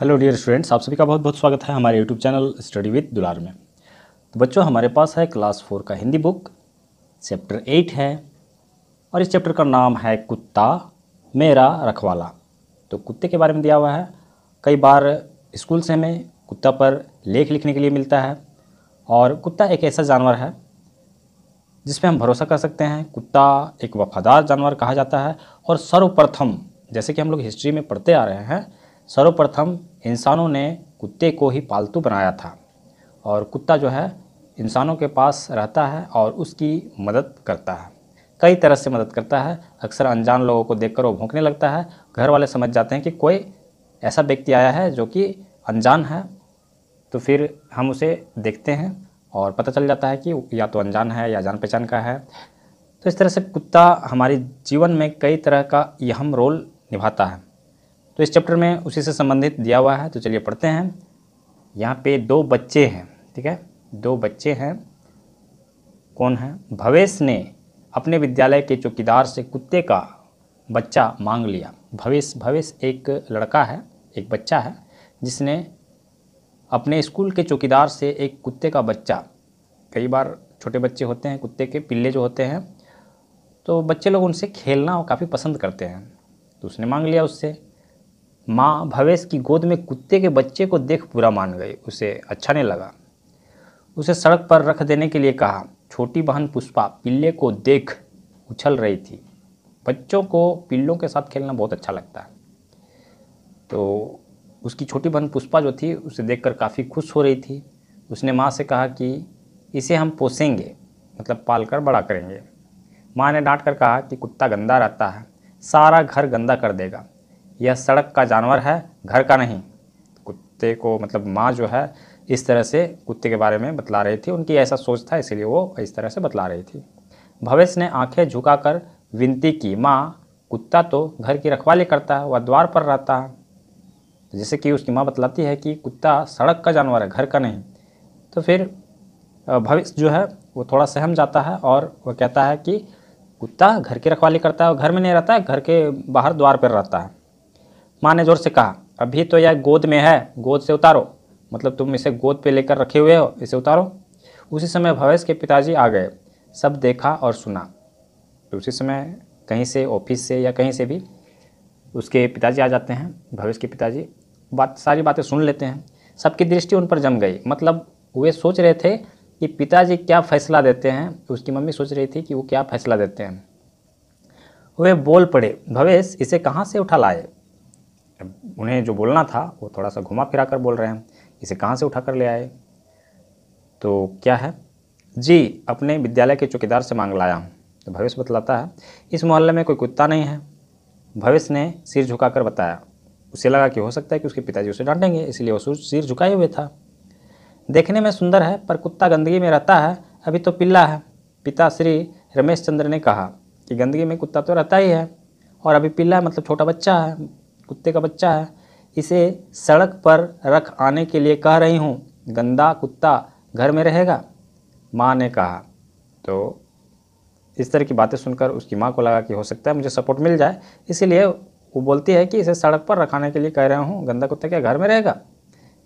hello dear students आप सभी का बहुत बहुत स्वागत है हमारे यूट्यूब चैनल स्टडी विद दुलार में तो बच्चों हमारे पास है क्लास फोर का हिंदी बुक चैप्टर एट है और इस चैप्टर का नाम है कुत्ता मेरा रखवाला तो कुत्ते के बारे में दिया हुआ है कई बार स्कूल से हमें कुत्ता पर लेख लिखने के लिए मिलता है और कुत्ता एक ऐसा जानवर है जिस पर हम भरोसा कर सकते हैं कुत्ता एक वफादार जानवर कहा जाता है और सर्वप्रथम जैसे कि हम लोग हिस्ट्री में पढ़ते आ रहे हैं सर्वप्रथम इंसानों ने कुत्ते को ही पालतू बनाया था और कुत्ता जो है इंसानों के पास रहता है और उसकी मदद करता है कई तरह से मदद करता है अक्सर अनजान लोगों को देखकर वो भूखने लगता है घर वाले समझ जाते हैं कि कोई ऐसा व्यक्ति आया है जो कि अनजान है तो फिर हम उसे देखते हैं और पता चल जाता है कि या तो अनजान है या जान पहचान का है तो इस तरह से कुत्ता हमारे जीवन में कई तरह का अहम रोल निभाता है तो इस चैप्टर में उसी से संबंधित दिया हुआ है तो चलिए पढ़ते हैं यहाँ पे दो बच्चे हैं ठीक है दो बच्चे हैं कौन है भवेश ने अपने विद्यालय के चौकीदार से कुत्ते का बच्चा मांग लिया भवेश भवेश एक लड़का है एक बच्चा है जिसने अपने स्कूल के चौकीदार से एक कुत्ते का बच्चा कई बार छोटे बच्चे होते हैं कुत्ते के पिल्ले जो होते हैं तो बच्चे लोग उनसे खेलना काफ़ी पसंद करते हैं तो उसने मांग लिया उससे माँ भवेश की गोद में कुत्ते के बच्चे को देख बुरा मान गई उसे अच्छा नहीं लगा उसे सड़क पर रख देने के लिए कहा छोटी बहन पुष्पा पिल्ले को देख उछल रही थी बच्चों को पिल्लों के साथ खेलना बहुत अच्छा लगता है तो उसकी छोटी बहन पुष्पा जो थी उसे देखकर काफ़ी खुश हो रही थी उसने माँ से कहा कि इसे हम पोसेंगे मतलब पाल कर बड़ा करेंगे माँ ने डांट कर कहा कि कुत्ता गंदा रहता है सारा घर गंदा कर देगा यह सड़क का जानवर है घर का नहीं कुत्ते को मतलब माँ जो है इस तरह से कुत्ते के बारे में बतला रही थी उनकी ऐसा सोच था इसलिए वो इस तरह से बतला रही थी भवेश ने आंखें झुकाकर विनती की माँ कुत्ता तो घर की रखवाली करता है वह द्वार पर रहता है जैसे कि उसकी माँ बतलाती है कि कुत्ता सड़क का जानवर है घर का नहीं तो फिर भविष्य जो है वो थोड़ा सहम जाता है और वह कहता है कि कुत्ता घर की रखवाली करता है और घर में नहीं रहता है घर के बाहर द्वार पर रहता है माँ ने जोर से कहा अभी तो यह गोद में है गोद से उतारो मतलब तुम इसे गोद पे लेकर रखे हुए हो इसे उतारो उसी समय भवेश के पिताजी आ गए सब देखा और सुना उसी समय कहीं से ऑफिस से या कहीं से भी उसके पिताजी आ जाते हैं भवेश के पिताजी बात सारी बातें सुन लेते हैं सबकी दृष्टि उन पर जम गई मतलब वे सोच रहे थे कि पिताजी क्या फैसला देते हैं उसकी मम्मी सोच रही थी कि वो क्या फैसला देते हैं वे बोल पड़े भवेश इसे कहाँ से उठा लाए उन्हें जो बोलना था वो थोड़ा सा घुमा फिरा कर बोल रहे हैं इसे कहाँ से उठा कर ले आए तो क्या है जी अपने विद्यालय के चौकीदार से मांग लाया तो भविष्य बतलाता है इस मोहल्ले में कोई कुत्ता नहीं है भविष्य ने सिर झुकाकर बताया उसे लगा कि हो सकता है कि उसके पिताजी उसे डांटेंगे इसलिए वो सिर झुकाए हुए था देखने में सुंदर है पर कुत्ता गंदगी में रहता है अभी तो पिल्ला है पिता श्री रमेश चंद्र ने कहा कि गंदगी में कुत्ता तो रहता ही है और अभी पिल्ला मतलब छोटा बच्चा है कुत्ते का बच्चा है इसे सड़क पर रख आने के लिए कह रही हूँ गंदा कुत्ता घर में रहेगा माँ ने कहा तो इस तरह की बातें सुनकर उसकी माँ को लगा कि हो सकता है मुझे सपोर्ट मिल जाए इसीलिए वो बोलती है कि इसे सड़क पर रखाने के लिए कह रहा हूँ गंदा कुत्ता क्या घर में रहेगा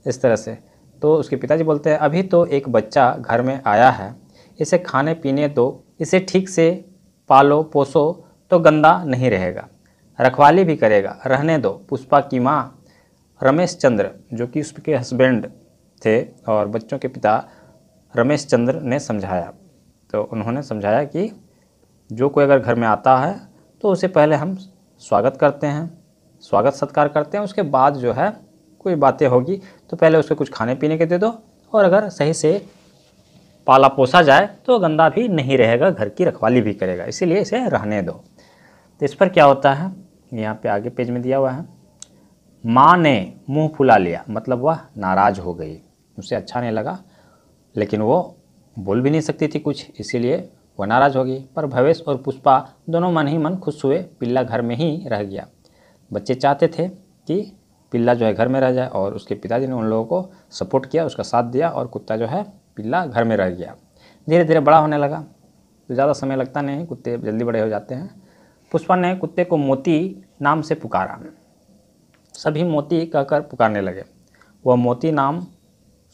इस तरह से तो उसके पिताजी बोलते हैं अभी तो एक बच्चा घर में आया है इसे खाने पीने दो इसे ठीक से पालो पोसो तो गंदा नहीं रहेगा रखवाली भी करेगा रहने दो पुष्पा की माँ रमेश चंद्र जो कि उसके हस्बैंड थे और बच्चों के पिता रमेश चंद्र ने समझाया तो उन्होंने समझाया कि जो कोई अगर घर में आता है तो उसे पहले हम स्वागत करते हैं स्वागत सत्कार करते हैं उसके बाद जो है कोई बातें होगी तो पहले उसको कुछ खाने पीने के दे दो और अगर सही से पाला पोसा जाए तो गंदा भी नहीं रहेगा घर की रखवाली भी करेगा इसीलिए इसे रहने दो तो इस पर क्या होता है यहाँ पे आगे पेज में दिया हुआ है माँ ने मुंह फुला लिया मतलब वह नाराज़ हो गई उसे अच्छा नहीं लगा लेकिन वो बोल भी नहीं सकती थी कुछ इसीलिए वह नाराज़ हो गई पर भवेश और पुष्पा दोनों मन ही मन खुश हुए पिल्ला घर में ही रह गया बच्चे चाहते थे कि पिल्ला जो है घर में रह जाए और उसके पिताजी ने उन लोगों को सपोर्ट किया उसका साथ दिया और कुत्ता जो है पिल्ला घर में रह गया धीरे धीरे बड़ा होने लगा तो ज़्यादा समय लगता नहीं कुत्ते जल्दी बड़े हो जाते हैं पुष्पा ने कुत्ते को मोती नाम से पुकारा सभी मोती कहकर पुकारने लगे वह मोती नाम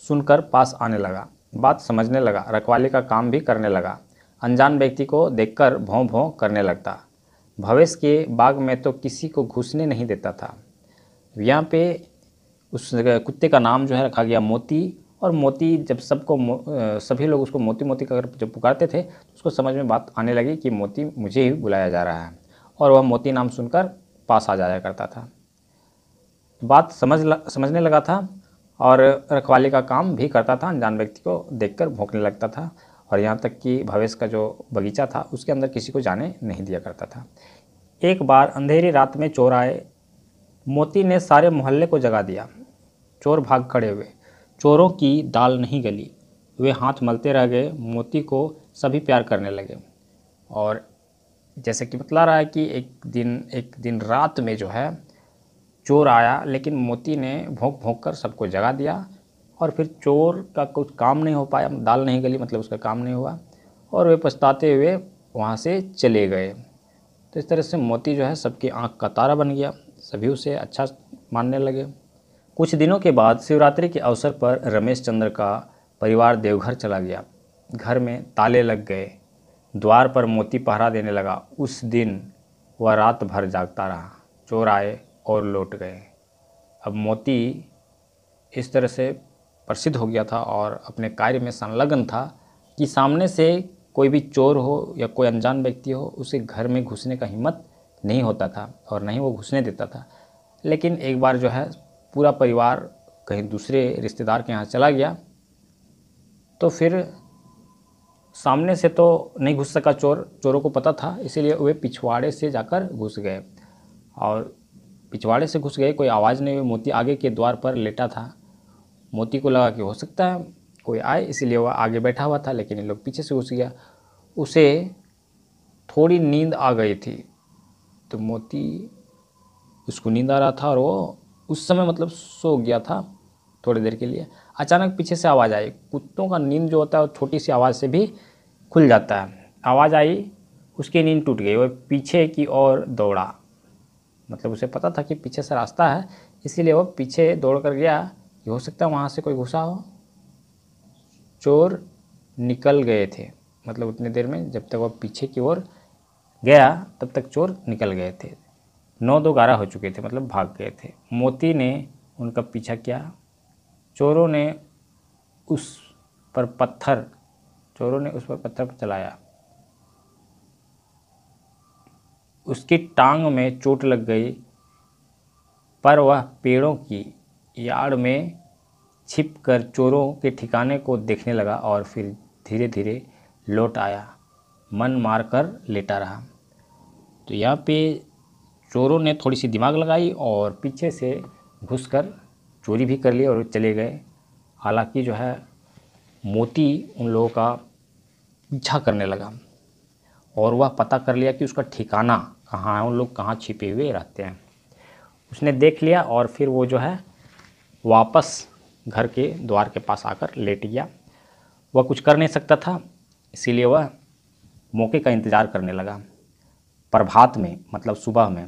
सुनकर पास आने लगा बात समझने लगा रखवाले का काम भी करने लगा अनजान व्यक्ति को देखकर भों भों करने लगता भवेश के बाग में तो किसी को घुसने नहीं देता था यहाँ पे उस कुत्ते का नाम जो है रखा गया मोती और मोती जब सबको सभी लोग उसको मोती मोती कर जब पुकारते थे तो उसको समझ में बात आने लगी कि मोती मुझे ही बुलाया जा रहा है और वह मोती नाम सुनकर पास आ जाया करता था बात समझ ल, समझने लगा था और रखवाली का काम भी करता था अनजान व्यक्ति को देखकर भौंकने लगता था और यहाँ तक कि भवेश का जो बगीचा था उसके अंदर किसी को जाने नहीं दिया करता था एक बार अंधेरी रात में चोर आए मोती ने सारे मोहल्ले को जगा दिया चोर भाग खड़े हुए चोरों की दाल नहीं गली वे हाथ मलते रह गए मोती को सभी प्यार करने लगे और जैसे कि बतला रहा है कि एक दिन एक दिन रात में जो है चोर आया लेकिन मोती ने भोंक भोंक कर सबको जगा दिया और फिर चोर का कुछ काम नहीं हो पाया दाल नहीं गली मतलब उसका काम नहीं हुआ और वे पछताते हुए वहाँ से चले गए तो इस तरह से मोती जो है सबकी आँख का तारा बन गया सभी उसे अच्छा मानने लगे कुछ दिनों के बाद शिवरात्रि के अवसर पर रमेश चंद्र का परिवार देवघर चला गया घर में ताले लग गए द्वार पर मोती पहरा देने लगा उस दिन वह रात भर जागता रहा चोर आए और लौट गए अब मोती इस तरह से प्रसिद्ध हो गया था और अपने कार्य में संलग्न था कि सामने से कोई भी चोर हो या कोई अनजान व्यक्ति हो उसे घर में घुसने का हिम्मत नहीं होता था और नहीं वो घुसने देता था लेकिन एक बार जो है पूरा परिवार कहीं दूसरे रिश्तेदार के यहाँ चला गया तो फिर सामने से तो नहीं घुस सका चोर चोरों को पता था इसीलिए वे पिछवाड़े से जाकर घुस गए और पिछवाड़े से घुस गए कोई आवाज़ नहीं हुई मोती आगे के द्वार पर लेटा था मोती को लगा कि हो सकता है कोई आए इसीलिए वह आगे बैठा हुआ था लेकिन इन लोग पीछे से घुस गया उसे थोड़ी नींद आ गई थी तो मोती उसको नींद आ रहा था और वो उस समय मतलब सो गया था थोड़ी देर के लिए अचानक पीछे से आवाज़ आई कुत्तों का नींद जो होता है वो छोटी सी आवाज़ से भी खुल जाता है आवाज़ आई उसकी नींद टूट गई वह पीछे की ओर दौड़ा मतलब उसे पता था कि पीछे से रास्ता है इसीलिए वह पीछे दौड़ कर गया कि हो सकता है वहाँ से कोई घुसा हो चोर निकल गए थे मतलब उतनी देर में जब तक वह पीछे की ओर गया तब तक चोर निकल गए थे नौ दो ग्यारह हो चुके थे मतलब भाग गए थे मोती ने उनका पीछा किया चोरों ने उस पर पत्थर चोरों ने उस पर पत्थर पर चलाया उसकी टांग में चोट लग गई पर वह पेड़ों की याड़ में छिप कर चोरों के ठिकाने को देखने लगा और फिर धीरे धीरे लौट आया मन मार कर लेटा रहा तो यहाँ पे चोरों ने थोड़ी सी दिमाग लगाई और पीछे से घुसकर चोरी भी कर लिए और चले गए हालांकि जो है मोती उन लोगों का पीछा करने लगा और वह पता कर लिया कि उसका ठिकाना कहाँ है उन लोग कहाँ छिपे हुए रहते हैं उसने देख लिया और फिर वो जो है वापस घर के द्वार के पास आकर लेट गया वह कुछ कर नहीं सकता था इसीलिए वह मौके का इंतज़ार करने लगा प्रभात में मतलब सुबह में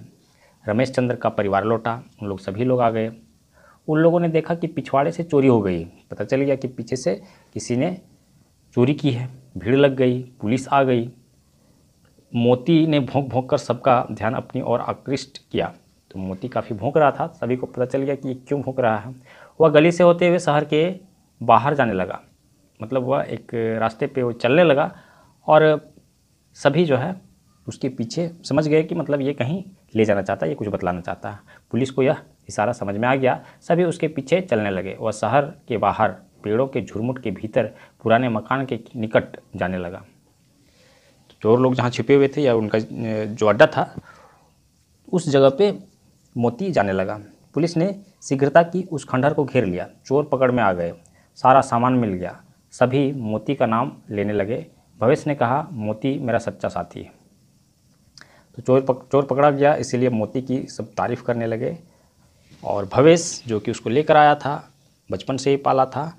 रमेश चंद्र का परिवार लौटा उन लोग सभी लोग आ गए उन लोगों ने देखा कि पिछवाड़े से चोरी हो गई पता चल गया कि पीछे से किसी ने चोरी की है भीड़ लग गई पुलिस आ गई मोती ने भोंक भोंक कर सबका ध्यान अपनी ओर आकृष्ट किया तो मोती काफ़ी भोंक रहा था सभी को पता चल गया कि ये क्यों भोंक रहा है वह गली से होते हुए शहर के बाहर जाने लगा मतलब वह एक रास्ते पे वो चलने लगा और सभी जो है उसके पीछे समझ गए कि मतलब ये कहीं ले जाना चाहता है या कुछ बतलाना चाहता है पुलिस को यह इशारा समझ में आ गया सभी उसके पीछे चलने लगे वह शहर के बाहर पेड़ों के झुरमुट के भीतर पुराने मकान के निकट जाने लगा चोर लोग जहाँ छिपे हुए थे या उनका जो अड्डा था उस जगह पे मोती जाने लगा पुलिस ने शीघ्रता की उस खंडहर को घेर लिया चोर पकड़ में आ गए सारा सामान मिल गया सभी मोती का नाम लेने लगे भविष्य ने कहा मोती मेरा सच्चा साथी है तो चोर पक, चोर पकड़ा गया इसीलिए मोती की सब तारीफ़ करने लगे और भवेश जो कि उसको लेकर आया था बचपन से ही पाला था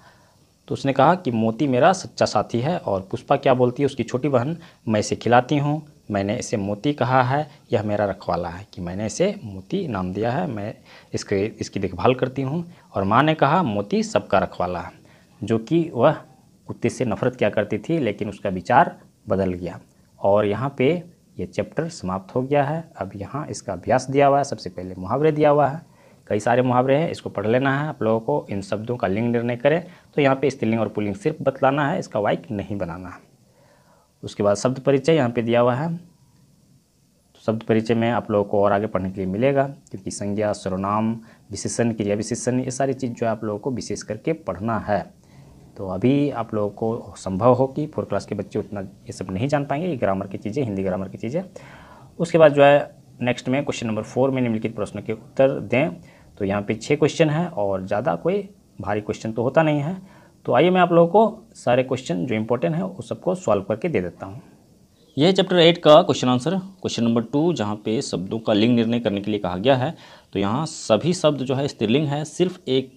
तो उसने कहा कि मोती मेरा सच्चा साथी है और पुष्पा क्या बोलती है उसकी छोटी बहन मैं इसे खिलाती हूँ मैंने इसे मोती कहा है यह मेरा रखवाला है कि मैंने इसे मोती नाम दिया है मैं इसके इसकी देखभाल करती हूँ और माँ ने कहा मोती सबका रखवाला है जो कि वह कुत्ते से नफरत क्या करती थी लेकिन उसका विचार बदल गया और यहाँ पे ये चैप्टर समाप्त हो गया है अब यहाँ इसका अभ्यास दिया हुआ है सबसे पहले मुहावरे दिया हुआ है कई सारे मुहावरे हैं इसको पढ़ लेना है आप लोगों को इन शब्दों का लिंग निर्णय करें तो यहाँ पे स्त्रीलिंग और पुलिंग सिर्फ बतलाना है इसका वाइक नहीं बनाना है उसके बाद शब्द परिचय यहाँ पे दिया हुआ है तो शब्द परिचय में आप लोगों को और आगे पढ़ने के लिए मिलेगा क्योंकि संज्ञा सर्वनाम विशेषण क्रिया विशेषण ये सारी चीज़ जो है आप लोगों को विशेष करके पढ़ना है तो अभी आप लोगों को संभव हो कि फोर्थ क्लास के बच्चे उतना ये सब नहीं जान पाएंगे ये ग्रामर की चीज़ें हिंदी ग्रामर की चीज़ें उसके बाद जो है नेक्स्ट में क्वेश्चन नंबर फोर में निम्नलिखित प्रश्नों के उत्तर दें तो यहाँ पे छः क्वेश्चन हैं और ज़्यादा कोई भारी क्वेश्चन तो होता नहीं है तो आइए मैं आप लोगों को सारे क्वेश्चन जो इंपॉर्टेंट है वो सबको सॉल्व करके दे देता हूँ यह चैप्टर एट का question answer question number two जहाँ पे शब्दों का लिंग निर्णय करने के लिए कहा गया है तो यहाँ सभी शब्द जो है स्त्रीलिंग है सिर्फ एक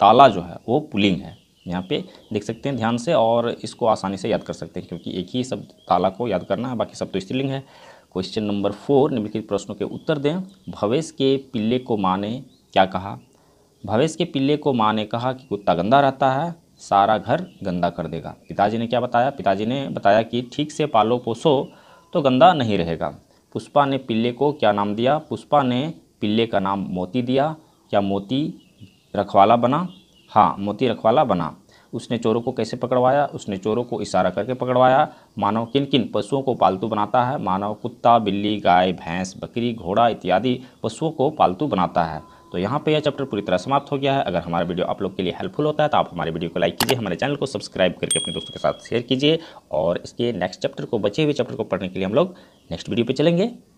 ताला जो है वो पुलिंग है यहाँ पे देख सकते हैं ध्यान से और इसको आसानी से याद कर सकते हैं क्योंकि एक ही शब्द ताला को याद करना है बाकी सब तो स्त्रीलिंग है क्वेश्चन नंबर फोर निम्नलिखित प्रश्नों के उत्तर दें भवेश के पिल्ले को माँ ने क्या कहा भवेश के पिल्ले को माँ ने कहा कि कुत्ता गंदा रहता है सारा घर गंदा कर देगा पिताजी ने क्या बताया पिताजी ने बताया कि ठीक से पालो पोसो तो गंदा नहीं रहेगा पुष्पा ने पिल्ले को क्या नाम दिया पुष्पा ने पिल्ले का नाम मोती दिया क्या मोती रखवाला बना हाँ मोती रखवाला बना उसने चोरों को कैसे पकड़वाया उसने चोरों को इशारा करके पकड़वाया मानव किन किन पशुओं को पालतू बनाता है मानव कुत्ता बिल्ली गाय भैंस बकरी घोड़ा इत्यादि पशुओं को पालतू बनाता है तो यहाँ पे यह चैप्टर पूरी तरह समाप्त हो गया है अगर हमारा वीडियो आप लोग के लिए हेल्पफुल होता है तो आप हमारे वीडियो को लाइक कीजिए हमारे चैनल को सब्सक्राइब करके अपने दोस्तों के साथ शेयर कीजिए और इसके नेक्स्ट चैप्टर को बचे हुए चैप्टर को पढ़ने के लिए हम लोग नेक्स्ट वीडियो पर चलेंगे